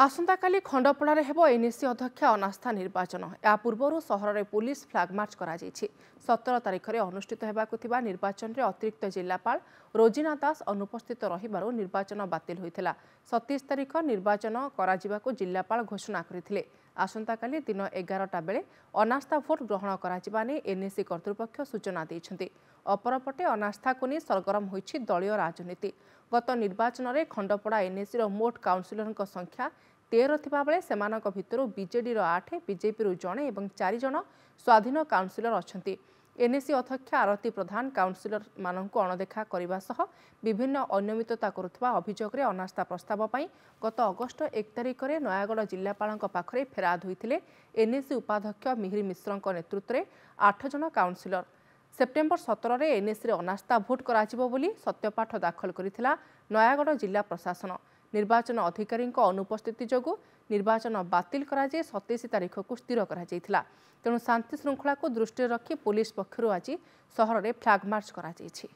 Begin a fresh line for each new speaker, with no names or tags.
ଆସନ୍ତାକାଲି ଖଣ୍ଡପଡ଼ାରେ ହେବ ଏନ୍ଏସି ଅଧ୍ୟକ୍ଷ ଅନାସ୍ଥା ନିର୍ବାଚନ ଏହା ପୂର୍ବରୁ ସହରରେ ପୁଲିସ୍ ଫ୍ଲାଗ୍ମାର୍ଚ୍ଚ କରାଯାଇଛି ସତର ତାରିଖରେ ଅନୁଷ୍ଠିତ ହେବାକୁ ଥିବା ନିର୍ବାଚନରେ ଅତିରିକ୍ତ ଜିଲ୍ଲାପାଳ ରୋଜିନା ଦାସ ଅନୁପସ୍ଥିତ ରହିବାରୁ ନିର୍ବାଚନ ବାତିଲ ହୋଇଥିଲା ସତେଇଶ ତାରିଖ ନିର୍ବାଚନ କରାଯିବାକୁ ଜିଲ୍ଲାପାଳ ଘୋଷଣା କରିଥିଲେ ଆସନ୍ତାକାଲି ଦିନ ଏଗାରଟା ବେଳେ ଅନାସ୍ଥା ଭୋଟ୍ ଗ୍ରହଣ କରାଯିବା ନେଇ ଏନ୍ଏସି କର୍ତ୍ତୃପକ୍ଷ ସୂଚନା ଦେଇଛନ୍ତି ଅପରପଟେ ଅନାସ୍ଥାକୁ ନେଇ ସରଗରମ ହୋଇଛି ଦଳୀୟ ରାଜନୀତି ଗତ ନିର୍ବାଚନରେ ଖଣ୍ଡପଡ଼ା ଏନ୍ଏସିର ମୋଟ୍ କାଉନ୍ସିଲର୍ଙ୍କ ସଂଖ୍ୟା ତେର ଥିବାବେଳେ ସେମାନଙ୍କ ଭିତରୁ ବିଜେଡ଼ିର ଆଠ ବିଜେପିରୁ ଜଣେ ଏବଂ ଚାରିଜଣ ସ୍ୱାଧୀନ କାଉନ୍ସିଲର ଅଛନ୍ତି ଏନ୍ଏସି ଅଧ୍ୟକ୍ଷ ଆରତୀ ପ୍ରଧାନ କାଉନ୍ସିଲରମାନଙ୍କୁ ଅଣଦେଖା କରିବା ସହ ବିଭିନ୍ନ ଅନିୟମିତତା କରୁଥିବା ଅଭିଯୋଗରେ ଅନାସ୍ଥା ପ୍ରସ୍ତାବ ପାଇଁ ଗତ ଅଗଷ୍ଟ ଏକ ତାରିଖରେ ନୟାଗଡ଼ ଜିଲ୍ଲାପାଳଙ୍କ ପାଖରେ ଫେରାଦ ହୋଇଥିଲେ ଏନ୍ଏସି ଉପାଧ୍ୟକ୍ଷ ମିହିର ମିଶ୍ରଙ୍କ ନେତୃତ୍ୱରେ ଆଠ ଜଣ କାଉନ୍ସିଲର ସେପ୍ଟେମ୍ବର ସତରରେ ଏନ୍ଏସିରେ ଅନାସ୍ଥା ଭୋଟ୍ କରାଯିବ ବୋଲି ସତ୍ୟପାଠ ଦାଖଲ କରିଥିଲା ନୟାଗଡ଼ ଜିଲ୍ଲା ପ୍ରଶାସନ ନିର୍ବାଚନ ଅଧିକାରୀଙ୍କ ଅନୁପସ୍ଥିତି ଯୋଗୁଁ ନିର୍ବାଚନ ବାତିଲ କରାଯାଇ ସତେଇଶ ତାରିଖକୁ ସ୍ଥିର କରାଯାଇଥିଲା ତେଣୁ ଶାନ୍ତିଶୃଙ୍ଖଳାକୁ ଦୃଷ୍ଟିରେ ରଖି ପୁଲିସ୍ ପକ୍ଷରୁ ଆଜି ସହରରେ ଫ୍ଲାଗ୍ମାର୍ଚ୍ଚ କରାଯାଇଛି